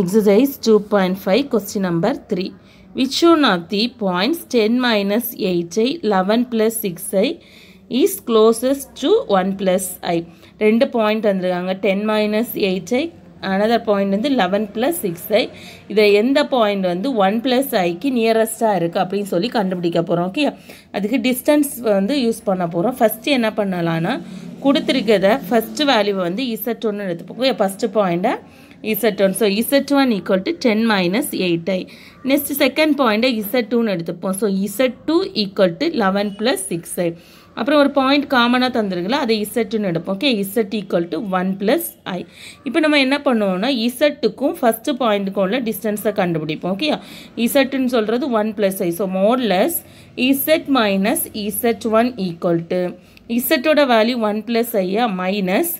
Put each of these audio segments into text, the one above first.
Exercise 2.5 question number 3. Which one of the points 10 minus 8i, 11 plus 6i is closest to 1 plus i? ரெண்டு point வந்திருக்காங்க ten minus eight i another point வந்து eleven plus six i இதை எந்த point வந்து one plus ஐக்கு நியரஸ்ட்டாக இருக்குது அப்படின்னு சொல்லி கண்டுபிடிக்க போகிறோம் ஓகே அதுக்கு டிஸ்டன்ஸ் வந்து யூஸ் பண்ண போகிறோம் ஃபஸ்ட்டு என்ன பண்ணலான்னா கொடுத்துருக்கிறத ஃபஸ்ட்டு வேல்யூவை வந்து இசட் ஒன்று எடுத்துப்போம் ஃபஸ்ட்டு பாயிண்ட்டை Z1. So, Z1 equal to 10 minus 8i. Next, second point, Z2 எடுத்துப்போம். So, Z2 equal to 11 plus 6i. அப்புறம் ஒரு point காமனாக தந்திருக்கில் அதை Z2 எடுப்போம் okay Z equal to one plus i இப்போ நம்ம என்ன பண்ணுவோம்னா கும் ஃபஸ்ட்டு பாயிண்ட்டுக்கும் உள்ள டிஸ்டன்ஸை கண்டுபிடிப்போம் ஓகே இசட்டுன்னு சொல்கிறது one plus i so modulus Z minus Z one equal to இசட்டோட வேல்யூ ஒன் ப்ளஸ் ஐயா மைனஸ்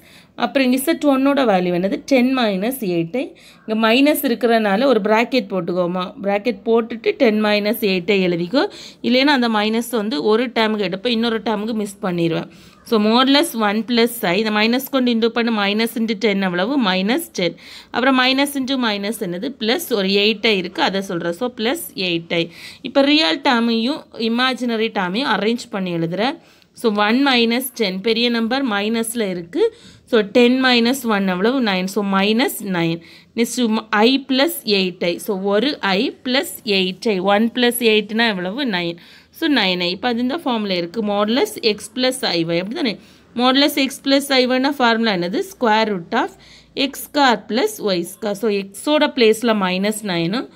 அப்புறம் செட் ஒன்னோட வேல்யூ என்னது டென் மைனஸ் எயிட்டை இங்கே மைனஸ் இருக்கிறனால ஒரு ப்ராக்கெட் போட்டுக்கோமா ப்ராக்கெட் போட்டுட்டு டென் மைனஸ் எயிட்டை எழுதிக்கோ இல்லைன்னா அந்த மைனஸ் வந்து ஒரு டேமுக்கு எடுப்பேன் இன்னொரு டேமுக்கு மிஸ் பண்ணிடுவேன் so modulus one plus i இந்த மைனஸ் கொண்டு இன்டூ பண்ணு மைனஸ் இன்ட்டு டென் அவ்வளவு மைனஸ் டென் அப்புறம் மைனஸ் இன்ட்டு மைனஸ் என்னது ப்ளஸ் ஒரு எயிட்டை இருக்குது அதை சொல்கிறேன் ஸோ ப்ளஸ் எயிட்டை இப்போ ரியல் டேமையும் இமேஜினரி டேமையும் அரேஞ்ச் பண்ணி எழுதுகிறேன் ஸோ ஒன் மைனஸ் டென் பெரிய நம்பர் மைனஸில் இருக்குது ஸோ டென் மைனஸ் ஒன் அவ்வளவு nine so minus nine next i plus eight i so ஒரு i plus eight I one plus எயிட்னா எவ்வளவு நைன் ஸோ நைன் ஐ இப்போ அது இந்த ஃபார்மில் இருக்குது மாடலஸ் எக்ஸ் ப்ளஸ் ஐவை அப்படி தானே மாடலஸ் எக்ஸ் ப்ளஸ் ஐவன்னா ஃபார்முலா என்னது square root of X square plus Y square so எக்ஸோட பிளேஸில் மைனஸ் நைனும்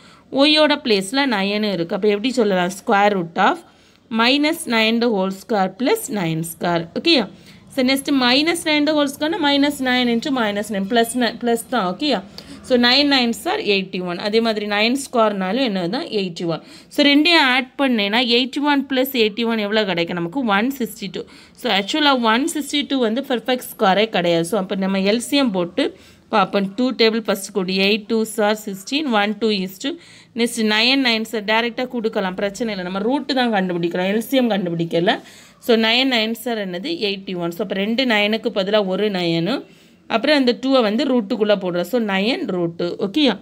ஒய்யோட பிளேஸில் நயனும் இருக்குது அப்போ எப்படி சொல்லலாம் square root of minus 9 the whole square plus 9 square. Okay. So next minus 9 the whole square minus 9 into minus 9 plus 9 plus தான் okay. So nine nines are eighty one அதே மாதிரி நைன் ஸ்கொயர்னாலும் என்ன தான் எயிட்டி ஒன் ஸோ ரெண்டையும் add பண்ணேன்னா eighty one plus eighty one எவ்வளோ கிடைக்கும் நமக்கு ஒன் சிக்ஸ்டி டூ ஸோ ஆக்சுவலாக ஒன் சிக்ஸ்டி டூ வந்து பெர்ஃபெக்ட் ஸ்கொயரே கிடையாது ஸோ அப்போ நம்ம எல்சியம் போட்டு పాపం டூ டேபிள் ஃபஸ்ட் கொடி eight two are sixteen one two is two next nine nine are டேரெக்டாக கொடுக்கலாம் பிரச்சனை இல்லை நம்ம ரூட்டு தான் கண்டுபிடிக்கலாம் எல்சிஎம் கண்டுபிடிக்கல ஸோ நயன் நைன் சார் என்னது எயிட்டி ஒன் ஸோ அப்போ ரெண்டு நயனுக்கு பதிலாக ஒரு நயனு அப்புறம் அந்த டூவை வந்து ரூட்டுக்குள்ளே போடுறோம் ஸோ நயன் ரூட்டு ஓகேயா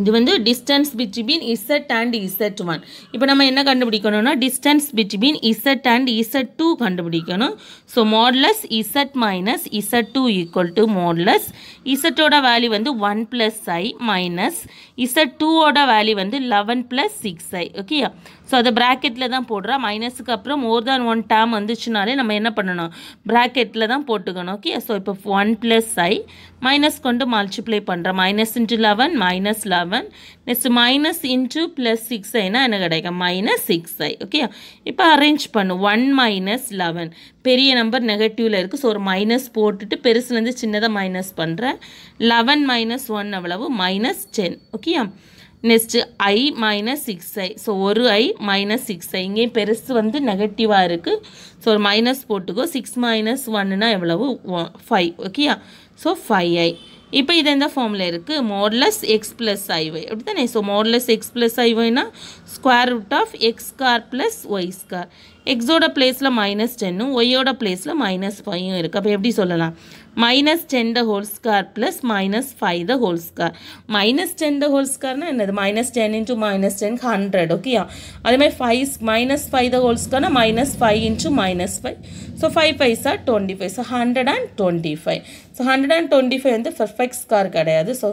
இது வந்து distance between Z and Z one இப்போ நம்ம என்ன கண்டுபிடிக்கணும்னா distance between Z and Z two கண்டுபிடிக்கணும் so modulus Z minus Z two equal to modulus இசட்டோட வேல்யூ வந்து one plus i minus Z டூவோட வேல்யூ வந்து லெவன் பிளஸ் சிக்ஸ் ஐ ஓகேயா ஸோ அதை ப்ராக்கெட்டில் தான் போடுறா மைனஸுக்கு அப்புறம் மோர் தேன் ஒன் டேம் வந்துச்சுனாலே நம்ம என்ன பண்ணணும் ப்ராக்கெட்டில் தான் போட்டுக்கணும் ஓகே ஸோ இப்போ ஒன் ப்ளஸ் ஐ மைனஸ் கொண்டு மல்டிப்ளை பண்ணுறேன் minus into eleven minus eleven seven next minus into plus six ஐனா எனக்கு கிடைக்கும் மைனஸ் சிக்ஸ் ஐ ஓகே இப்போ அரேஞ்ச் பண்ணும் ஒன் மைனஸ் லெவன் பெரிய நம்பர் நெகட்டிவில் இருக்குது ஸோ ஒரு மைனஸ் போட்டுட்டு பெருசுலேருந்து சின்னதாக மைனஸ் பண்ணுறேன் லெவன் மைனஸ் ஒன் அவ்வளவு minus ten okay next i minus six i so ஒரு ஐ மைனஸ் சிக்ஸ் ஐ இங்கேயும் பெருசு வந்து நெகட்டிவாக இருக்குது ஸோ ஒரு மைனஸ் போட்டுக்கோ சிக்ஸ் மைனஸ் ஒன்னுனா எவ்வளவு ஃபைவ் ஓகேயா ஸோ ஃபைவ் ஐ இப்போ இது எந்த ஃபார்மில் இருக்குது மோட்லஸ் எக்ஸ் ப்ளஸ் ஐஒய் அப்படி தானே ஸோ மோட்லஸ் எக்ஸ் ப்ளஸ் ஐஒய்னா square root of X square plus Y square எக்ஸோட பிளேஸில் மைனஸ் டென்னும் ஒய்யோட பிளேஸில் மைனஸ் ஃபைவும் இருக்குது அப்போ எப்படி சொல்லலாம் minus ten the whole square plus minus five the whole square minus ten the whole ஸ்கார்னா என்னது minus ten into minus ten hundred ஓகேயா அதேமாதிரி five minus five the whole ஸ்கார்னா minus five into minus five so five five are twenty five so hundred and twenty five so hundred and twenty five வந்து perfect square கிடையாது so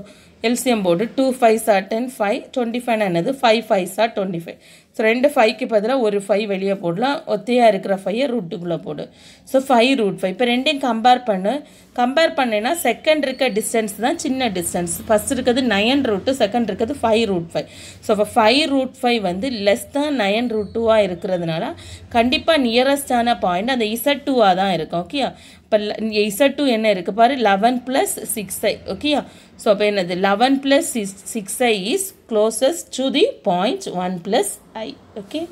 LCM போர்டு two five are ten five twenty ஃபைவ்னா என்னது five five are twenty five so ரெண்டு ஃபைவ்க்கு பதிலாக ஒரு five வெளியே போடலாம் ஒத்தையாக இருக்கிற ஃபைவை ரூட்டுக்குள்ளே போடு ஸோ ஃபைவ் ரூட் ஃபைவ் இப்போ ரெண்டையும் கம்பேர் பண்ணு கம்பேர் பண்ணேன்னா செகண்ட் இருக்க டிஸ்டன்ஸ் தான் சின்ன டிஸ்டன்ஸ் ஃபஸ்ட் இருக்கிறது நயன் ரூட்டு செகண்ட் இருக்கிறது ஃபைவ் ரூட் ஃபைவ் ஸோ இப்போ ஃபைவ் ரூட் ஃபைவ் வந்து லெஸ் தான் நயன் ரூட் டூவாக இருக்கிறதுனால கண்டிப்பாக நியரஸ்டான பாயிண்ட் அந்த இசட் டூவாக தான் இருக்கும் ஓகே இப்போ இசட் டூ என்ன இருக்குது பாரு லெவன் ப்ளஸ் சிக்ஸ் ஐ ஓகேயா ஸோ அப்போ என்னது eleven plus six six i is closest to the point 1 plus i okay